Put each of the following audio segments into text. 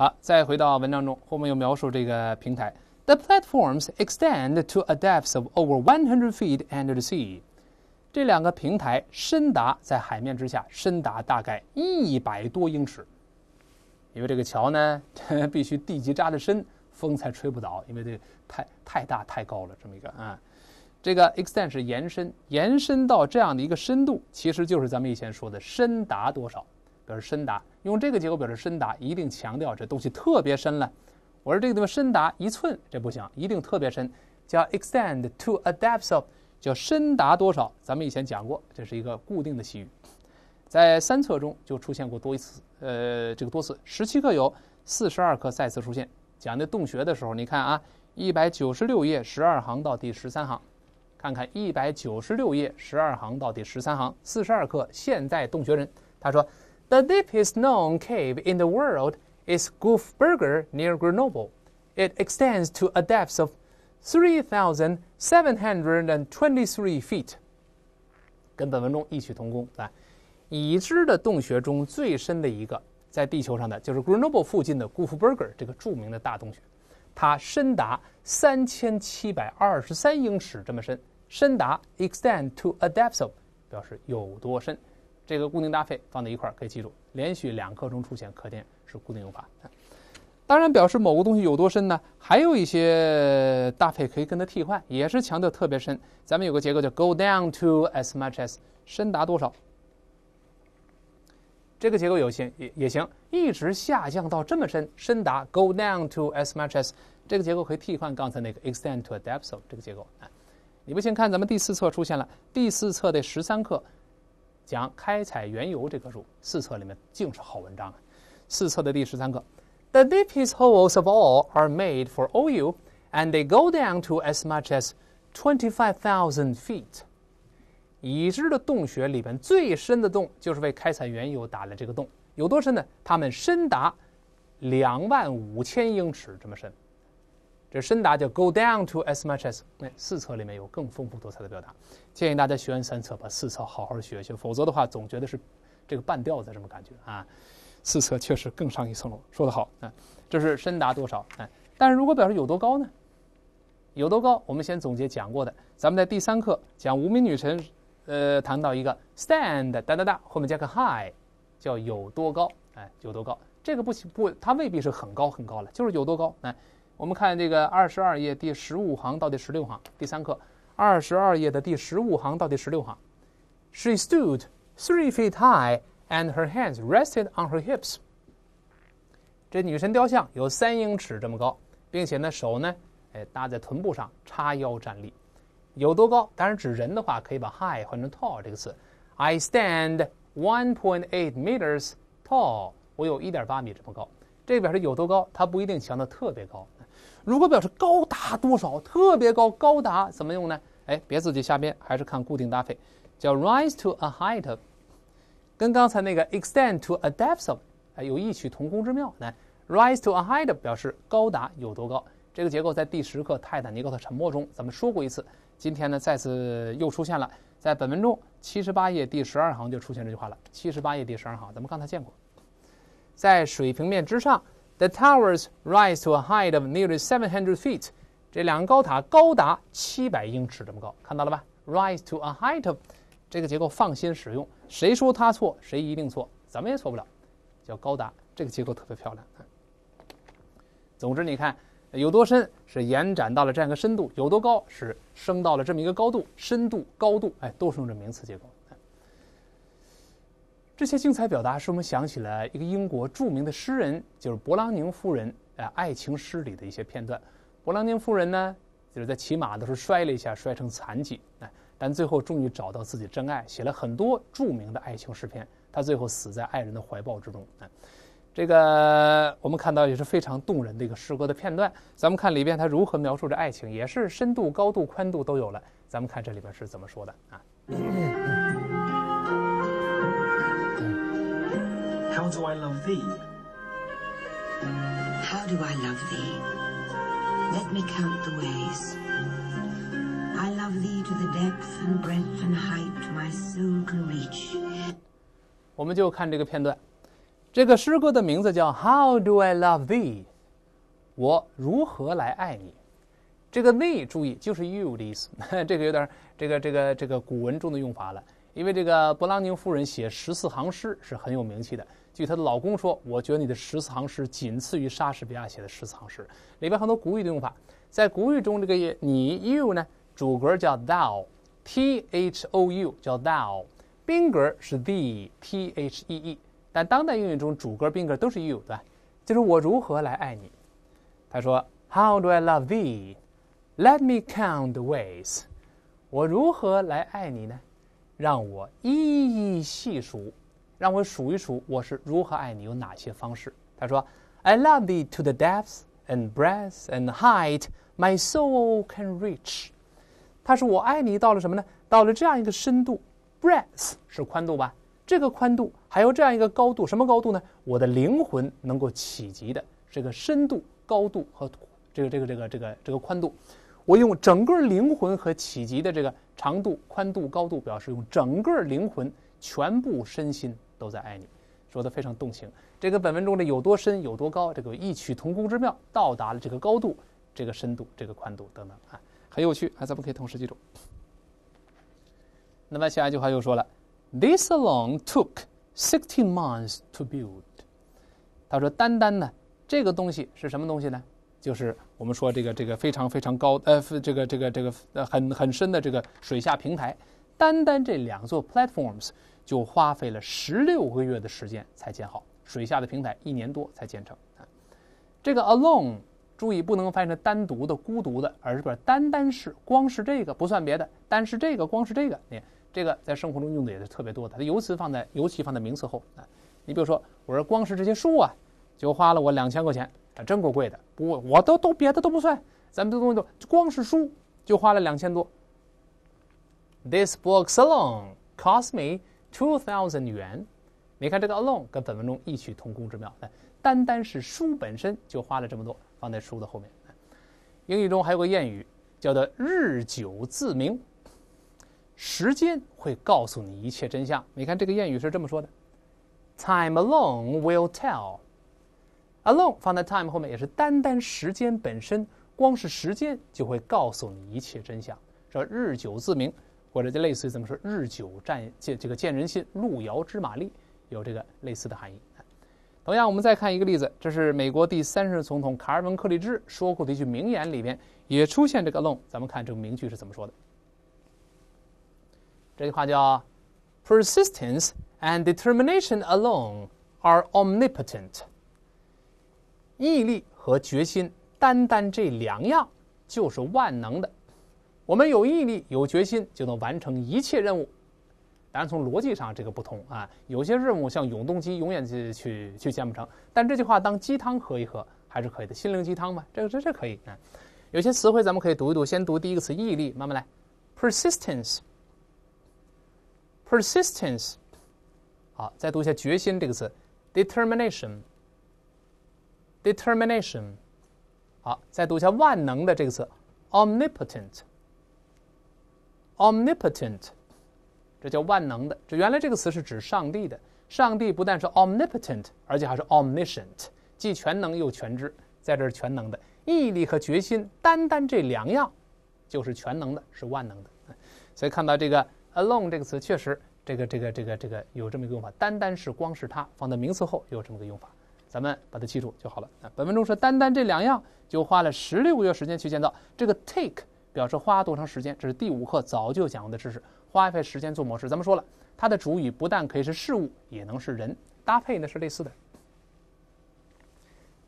好，再回到文章中，后面又描述这个平台。The platforms extend to a depth of over 100 feet under the sea。这两个平台深达在海面之下深达大概一百多英尺，因为这个桥呢 必须地基扎得深，风才吹不倒，因为这太太大太高了这么一个啊。这个 extend 是延伸，延伸到这样的一个深度，其实就是咱们以前说的深达多少。表示深达，用这个结构表示深达，一定强调这东西特别深了。我说这个地方深达一寸，这不行，一定特别深，叫 extend to a depth of，叫深达多少？咱们以前讲过，这是一个固定的习语，在三册中就出现过多一次，呃，这个多次，十七课有，四十二课再次出现。讲那洞穴的时候，你看啊，一百九十六页十二行到第十三行，看看一百九十六页十二行到第十三行，四十二课现在洞穴人，他说。The deepest known cave in the world is g o o f b u r g e r near Grenoble. It extends to a depth of 3,723 feet. 跟本文中异曲同工，来，已知的洞穴中最深的一个，在地球上的就是 Grenoble 附近的 g o o f b u r g e r 这个著名的大洞穴，它深达3,723英尺这么深，深达 extend to a depth of 表示有多深。这个固定搭配放在一块儿可以记住，连续两刻钟出现“可见是固定用法。当然，表示某个东西有多深呢？还有一些搭配可以跟它替换，也是强调特别深。咱们有个结构叫 “go down to as much as”，深达多少？这个结构有些也也行，一直下降到这么深，深达 “go down to as much as” 这个结构可以替换刚才那个 “extend to a depth of” 这个结构。啊。你不信，看咱们第四册出现了，第四册的十三课。讲开采原油这棵树，四册里面净是好文章啊。四册的第十三个，The deepest holes of all are made for oil, and they go down to as much as twenty-five thousand feet。已知的洞穴里边最深的洞，就是为开采原油打了这个洞，有多深呢？它们深达两万五千英尺，这么深。这深达叫 go down to as much as，哎，四册里面有更丰富多彩的表达，建议大家学完三册，把四册好好学学，否则的话总觉得是这个半吊子这么感觉啊。四册确实更上一层楼，说得好啊。这是深达多少？哎，但是如果表示有多高呢？有多高？我们先总结讲过的，咱们在第三课讲无名女神，呃，谈到一个 stand，哒哒哒，后面加个 high，叫有多高？哎，有多高？这个不行不，它未必是很高很高了，就是有多高？哎。我们看这个二十二页第十五行到第十六行，第三课，二十二页的第十五行到第十六行，She stood three feet high and her hands rested on her hips。这女神雕像有三英尺这么高，并且呢手呢，哎搭在臀部上，叉腰站立，有多高？当然指人的话，可以把 high 换成 tall 这个词。I stand one point eight meters tall。我有一点八米这么高，这表示有多高，它不一定强的特别高。如果表示高达多少，特别高，高达怎么用呢？哎，别自己瞎编，还是看固定搭配，叫 rise to a height，跟刚才那个 extend to a depth of，哎，有异曲同工之妙。来，rise to a height 表示高达有多高，这个结构在第十课《泰坦尼克号的沉没》中咱们说过一次，今天呢再次又出现了，在本文中七十八页第十二行就出现这句话了。七十八页第十二行，咱们刚才见过，在水平面之上。The towers rise to a height of nearly seven hundred feet。这两个高塔高达七百英尺这么高，看到了吧？Rise to a height of，这个结构放心使用，谁说它错，谁一定错，怎么也错不了。叫高达，这个结构特别漂亮。总之，你看有多深，是延展到了这样一个深度；有多高，是升到了这么一个高度。深度、高度，哎，都是用这名词结构。这些精彩表达使我们想起了一个英国著名的诗人，就是勃朗宁夫人。呃，爱情诗里的一些片段。勃朗宁夫人呢，就是在骑马的时候摔了一下，摔成残疾。哎，但最后终于找到自己真爱，写了很多著名的爱情诗篇。他最后死在爱人的怀抱之中。哎，这个我们看到也是非常动人的一个诗歌的片段。咱们看里边他如何描述着爱情，也是深度、高度、宽度都有了。咱们看这里边是怎么说的啊？How do I love thee? How do I love thee? Let me count the ways. I love thee to the depth and breadth and height my soul can reach. 我们就看这个片段，这个诗歌的名字叫《How Do I Love Thee》，我如何来爱你？这个 “thee” 注意就是 “you” 的意思，这个有点这个这个这个古文中的用法了。因为这个勃朗宁夫人写十四行诗是很有名气的，据她的老公说，我觉得你的十四行诗仅次于莎士比亚写的十四行诗，里边很多古语的用法。在古语中，这个你 you 呢，主格叫 thou，t h o u 叫 thou，宾格是 the，t h e e。但当代英语中，主格宾格都是 you，对吧？就是我如何来爱你？他说：How do I love thee？Let me count the ways。我如何来爱你呢？让我一一细数。让我数一数，我是如何爱你？有哪些方式？他说：“I love thee to the depths and breadth and height my soul can reach。”他说：“我爱你到了什么呢？到了这样一个深度，breadth 是宽度吧？这个宽度还有这样一个高度，什么高度呢？我的灵魂能够企及的这个深度、高度和这个、这个、这个、这个、这个宽度，我用整个灵魂和企及的这个长度、宽度、高度表示，用整个灵魂、全部身心。”都在爱你，说的非常动情。这个本文中的有多深有多高，这个异曲同工之妙，到达了这个高度、这个深度、这个宽度等等啊，很有趣。啊，咱们可以同时记住。那么下一句话又说了，This alone took sixteen months to build。他说，单单呢，这个东西是什么东西呢？就是我们说这个这个非常非常高呃，这个这个这个呃很很深的这个水下平台。单单这两座 platforms。就花费了十六个月的时间才建好水下的平台，一年多才建成。啊，这个 alone，注意不能翻译成单独的、孤独的，而是不是单单是、光是这个不算别的，但是这个光是这个，你看这个在生活中用的也是特别多的。它尤其放在尤其放在名词后啊。你比如说，我说光是这些书啊，就花了我两千块钱，还真够贵的。不，我都都别的都不算，咱们这东西都光是书就花了两千多。This books alone cost me. Two thousand 元，你看这个 alone 跟本文中异曲同工之妙。单单是书本身就花了这么多，放在书的后面。英语中还有个谚语，叫做“日久自明”，时间会告诉你一切真相。你看这个谚语是这么说的：“Time alone will tell。” Alone 放在 time 后面，也是单单时间本身，光是时间就会告诉你一切真相。说“日久自明。或者就类似于怎么说“日久见见这个见人心，路遥知马力”有这个类似的含义。同样，我们再看一个例子，这是美国第三任总统卡尔文·克里芝说过的一句名言，里边也出现这个 l o n e 咱们看这个名句是怎么说的。这句话叫：“Persistence and determination alone are omnipotent。”毅力和决心，单单这两样就是万能的。我们有毅力、有决心，就能完成一切任务。当然，从逻辑上这个不同啊。有些任务像永动机，永远去去去，建不成。但这句话当鸡汤喝一喝，还是可以的，心灵鸡汤嘛。这个这这可以啊。有些词汇咱们可以读一读，先读第一个词“毅力”，慢慢来，“Persistence”。Persistence。好，再读一下“决心”这个词，“Determination”。Determination。好，再读一下“万能”的这个词，“Omnipotent”。omnipotent，这叫万能的。这原来这个词是指上帝的。上帝不但是 omnipotent，而且还是 omniscient，既全能又全知。在这儿，全能的毅力和决心，单单这两样，就是全能的，是万能的。所以看到这个 alone 这个词，确实，这个这个这个这个有这么一个用法。单单是光是它放在名词后，有这么个用法，咱们把它记住就好了。那本文中说，单单这两样，就花了十六个月时间去建造。这个 take。表示花多长时间，这是第五课早就讲过的知识。花费时间做某事，咱们说了，它的主语不但可以是事物，也能是人。搭配呢是类似的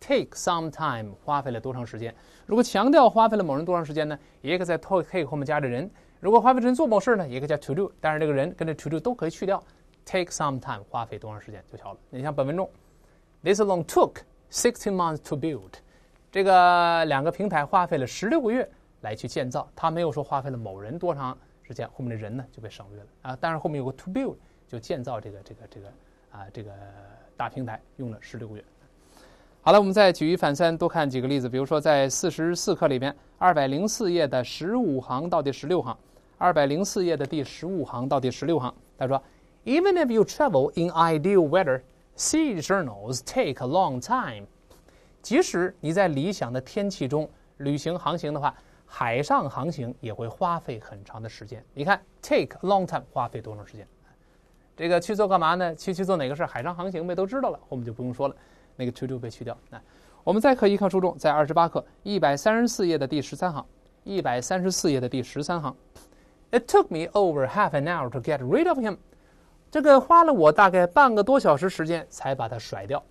，take some time 花费了多长时间。如果强调花费了某人多长时间呢，也可以在 to take 后面加着人。如果花费人做某事呢，也可以加 to do，但是这个人跟着 to do 都可以去掉。take some time 花费多长时间就好了。你像本文中，this long took sixteen months to build，这个两个平台花费了十六个月。来去建造，他没有说花费了某人多长时间，后面的人呢就被省略了啊。但是后面有个 to build，就建造这个这个这个啊这个大平台用了十六个月。好了，我们再举一反三，多看几个例子。比如说，在四十四课里边，二百零四页的十五行到第十六行，二百零四页的第十五行到第十六行，他说：Even if you travel in ideal weather, sea j o u r n a l s take a long time。即使你在理想的天气中旅行航行的话，海上航行也会花费很长的时间。你看，take long time 花费多长时间？这个去做干嘛呢？去去做哪个事？海上航行呗，都知道了，后面就不用说了。那个 to do 被去掉。那我们再看一看书中，在二十八课一百三十四页的第十三行，一百三十四页的第十三行。It took me over half an hour to get rid of him。这个花了我大概半个多小时时间才把他甩掉。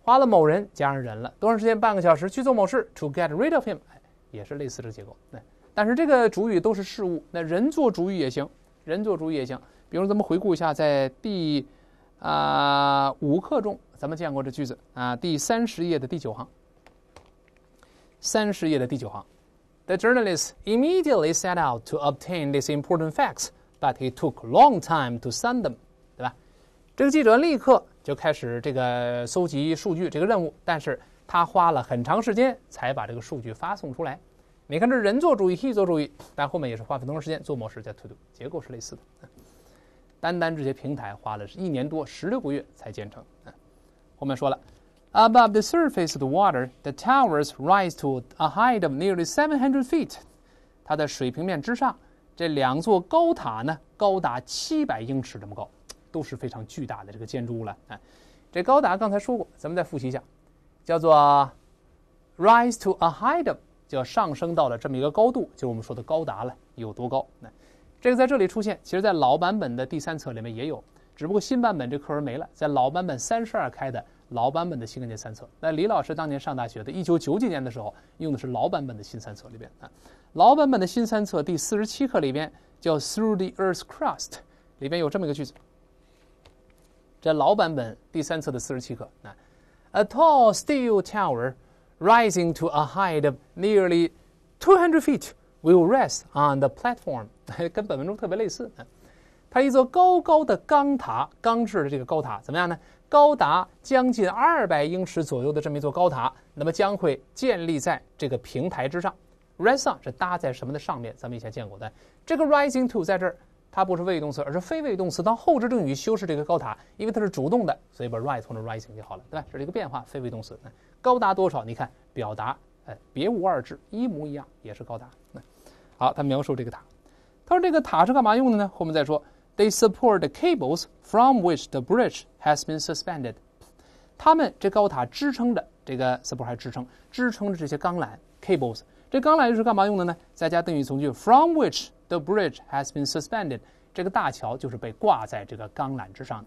花了某人加上人了，多长时间？半个小时。去做某事，to get rid of him。也是类似的结构，对。但是这个主语都是事物，那人做主语也行，人做主语也行。比如咱们回顾一下，在第啊五课中，咱们见过这句子啊，第三十页的第九行，三十页的第九行。The journalists immediately set out to obtain these important facts, but he took long time to send them，对吧？这个记者立刻就开始这个搜集数据这个任务，但是。他花了很长时间才把这个数据发送出来。你看，这是人做主意，机做主意，但后面也是花费多长时间做模式再推 o 结构是类似的。单单这些平台花了是一年多十六个月才建成。后面说了，above the surface of the water, the towers rise to a height of nearly seven hundred feet。它的水平面之上，这两座高塔呢，高达七百英尺这么高，都是非常巨大的这个建筑物了。哎，这高达刚才说过，咱们再复习一下。叫做 rise to a height o 就上升到了这么一个高度，就是我们说的高达了，有多高？那这个在这里出现，其实在老版本的第三册里面也有，只不过新版本这课文没了。在老版本三十二开的老版本的新概念三册，那李老师当年上大学的一九九几年的时候，用的是老版本的新三册里边啊，老版本的新三册第四十七课里边叫 through the earth s crust，里边有这么一个句子，在老版本第三册的四十七课啊。A tall steel tower, rising to a height of nearly 200 feet, will rest on the platform. 跟本文中特别类似，它一座高高的钢塔，钢制的这个高塔怎么样呢？高达将近200英尺左右的这么一座高塔，那么将会建立在这个平台之上。Rest on 是搭在什么的上面？咱们以前见过的。这个 rising to 在这儿。它不是谓语动词，而是非谓语动词。当后置定语修饰这个高塔，因为它是主动的，所以把 rise 换成 rising 就好了，对吧？这是一个变化。非谓语动词高达多少？你看表达，哎，别无二致，一模一样，也是高达。好，它描述这个塔。他说这个塔是干嘛用的呢？后面再说。They support the cables from which the bridge has been suspended。他们这高塔支撑着这个 support 还支撑，支撑着这些钢缆 cables。这钢缆又是干嘛用的呢？再加定语从句 from which。The bridge has been suspended。这个大桥就是被挂在这个钢缆之上，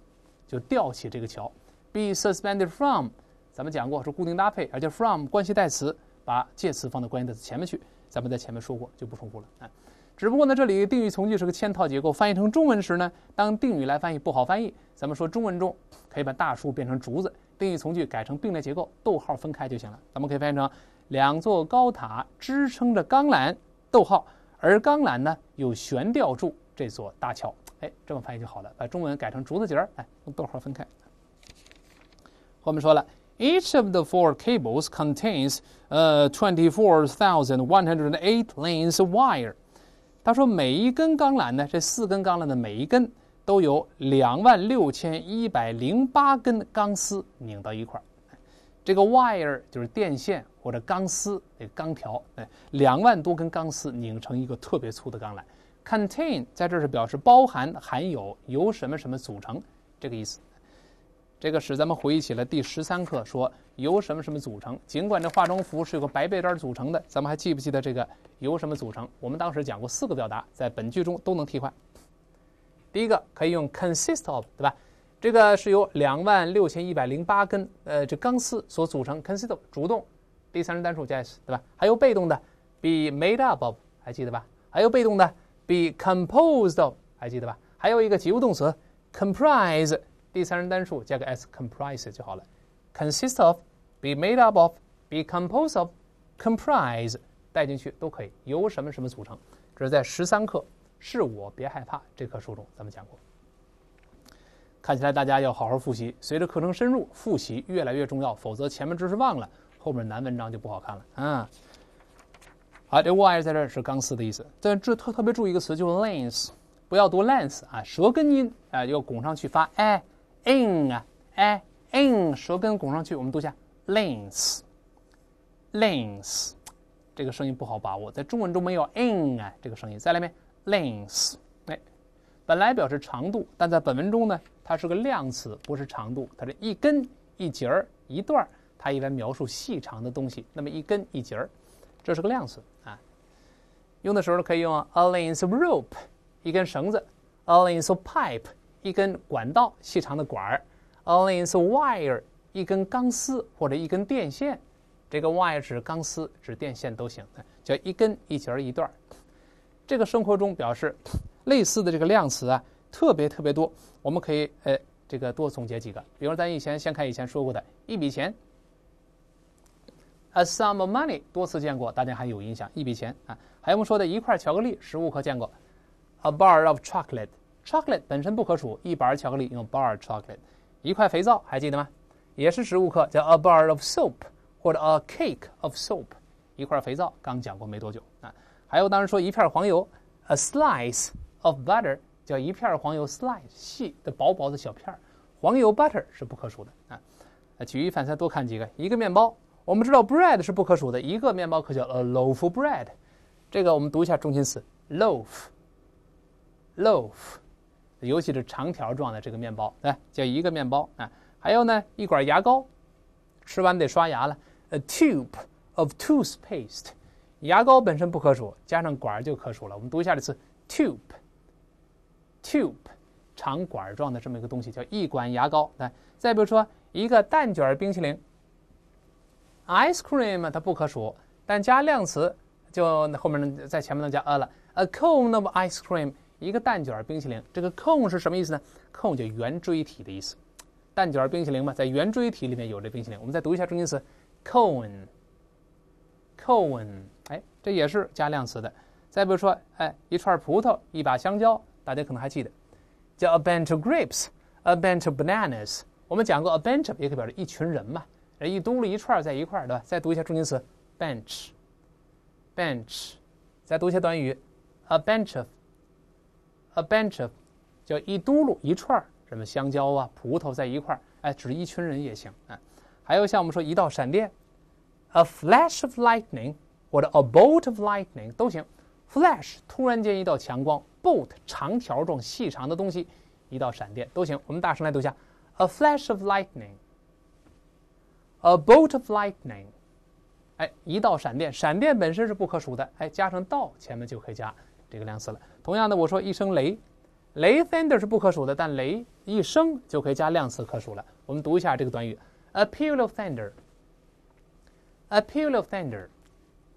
就吊起这个桥。Be suspended from，咱们讲过是固定搭配，而且 from 关系代词，把介词放到关系代词前面去。咱们在前面说过，就不重复了啊。只不过呢，这里定语从句是个嵌套结构，翻译成中文时呢，当定语来翻译不好翻译。咱们说中文中可以把大树变成竹子，定语从句改成并列结构，逗号分开就行了。咱们可以翻译成两座高塔支撑着钢缆，逗号。而钢缆呢，有悬吊住这座大桥。哎，这么翻译就好了，把中文改成竹子节儿，哎，用逗号分开。我们说了，each of the four cables contains 呃 twenty four thousand one hundred eight lanes of wire。他说，每一根钢缆呢，这四根钢缆的每一根都有两万六千一百零八根钢丝拧到一块儿。这个 wire 就是电线或者钢丝，那钢条，哎，两万多根钢丝拧成一个特别粗的钢缆。contain 在这是表示包含、含有、由什么什么组成，这个意思。这个使咱们回忆起了第十三课说由什么什么组成。尽管这化妆服是有个白被单组成的，咱们还记不记得这个由什么组成？我们当时讲过四个表达，在本句中都能替换。第一个可以用 consist of，对吧？这个是由两万六千一百零八根呃，这钢丝所组成。consist of 主动，第三人单数加 s，对吧？还有被动的，be made up of，还记得吧？还有被动的，be composed of，还记得吧？还有一个及物动词，comprise，第三人单数加个 s c o m p r i s e 就好了。consist of，be made up of，be composed of，comprise 带进去都可以，由什么什么组成。这是在十三课《是我别害怕》这课书中咱们讲过。看起来大家要好好复习，随着课程深入，复习越来越重要。否则前面知识忘了，后面难文章就不好看了啊！好，这 y 在这儿是钢丝的意思。但这特特别注意一个词，就是 length，不要读 length 啊，舌根音啊，要拱上去发 i n 啊啊 i n 舌根拱上去。我们读下 length，length，这个声音不好把握，在中文中没有 i n 啊，这个声音再来一遍 length。本来表示长度，但在本文中呢，它是个量词，不是长度，它是一根、一节儿、一段儿，它一般描述细长的东西。那么一根、一节儿，这是个量词啊。用的时候可以用 a length of rope，一根绳子；a length of pipe，一根管道，细长的管儿；a length of wire，一根钢丝或者一根电线。这个 wire 指钢丝，指电线都行，叫一根、一节儿、一段儿。这个生活中表示。类似的这个量词啊，特别特别多，我们可以呃这个多总结几个。比如咱以前先看以前说过的一笔钱，a sum of money，多次见过，大家还有印象。一笔钱啊，还有我们说的一块巧克力，食物课见过，a bar of chocolate。chocolate 本身不可数，一板巧克力用 bar chocolate。一块肥皂还记得吗？也是食物课，叫 a bar of soap 或者 a cake of soap。一块肥皂刚讲过没多久啊。还有当时说一片黄油，a slice。Of butter 叫一片黄油，slice 细的薄薄的小片儿。黄油 butter 是不可数的啊。举一反三，多看几个。一个面包，我们知道 bread 是不可数的，一个面包可叫 a loaf of bread。这个我们读一下中心词 loaf。loaf，尤其是长条状的这个面包，对，叫一个面包啊。还有呢，一管牙膏，吃完得刷牙了。a tube of toothpaste，牙膏本身不可数，加上管就可数了。我们读一下这词 tube。tube，长管状的这么一个东西叫一管牙膏。来，再比如说一个蛋卷冰淇淋，ice cream 它不可数，但加量词就后面在前面能加 a 了。a cone of ice cream，一个蛋卷冰淇淋。这个 cone 是什么意思呢？cone 就圆锥体的意思。蛋卷冰淇淋嘛，在圆锥体里面有这冰淇淋。我们再读一下中心词 cone，cone，哎，这也是加量词的。再比如说，哎，一串葡萄，一把香蕉。大家可能还记得，叫 a bunch of grapes，a bunch of bananas。我们讲过 a bunch of，也可以表示一群人嘛，一嘟噜一串在一块儿，对吧？再读一下中心词 bench，bench，再读一下短语 a bunch of，a bunch of，叫一嘟噜一串儿，什么香蕉啊、葡萄在一块儿，哎，指一群人也行啊。还有像我们说一道闪电，a flash of lightning 或者 a bolt of lightning 都行。flash 突然间一道强光。bolt 长条状细长的东西，一道闪电都行。我们大声来读一下：a flash of lightning，a bolt of lightning。哎，一道闪电。闪电本身是不可数的，哎，加上“道”前面就可以加这个量词了。同样的，我说一声雷，雷 thunder 是不可数的，但雷一声就可以加量词可数了。我们读一下这个短语：a peal of thunder，a peal of thunder。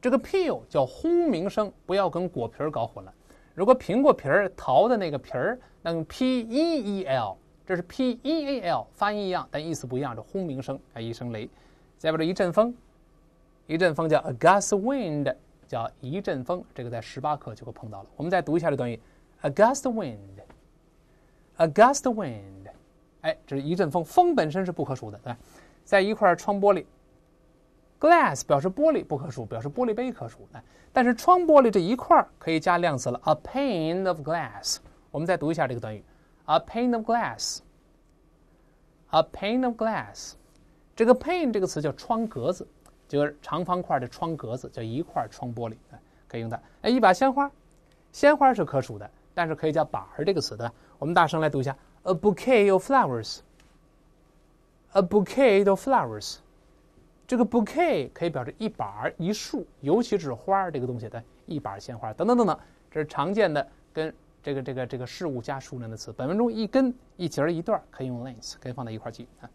这个 peal 叫轰鸣声，不要跟果皮搞混了。如果苹果皮儿、桃的那个皮儿，那用 peel，这是 p e a l，发音一样，但意思不一样。这轰鸣声啊，一声雷，再把这一阵风，一阵风叫 a gust wind，叫一阵风。这个在十八课就会碰到了。我们再读一下这短语，a gust wind，a gust wind，哎，这是一阵风。风本身是不可数的，对吧？在一块儿窗玻璃。Glass 表示玻璃不可数，表示玻璃杯可数。哎，但是窗玻璃这一块儿可以加量词了。A pane of glass，我们再读一下这个短语。A pane of glass，a pane of glass，这个 pane 这个词叫窗格子，就是长方块的窗格子，叫一块窗玻璃。哎，可以用它。哎，一把鲜花，鲜花是可数的，但是可以加把儿这个词的。我们大声来读一下：A bouquet of flowers，a bouquet of flowers。这个 bouquet 可以表示一把儿、一束，尤其是花儿这个东西的一把鲜花，等等等等。这是常见的跟这个、这个、这个事物加数量的词。本文中一根、一节儿、一段儿可以用 length，可以放在一块记啊。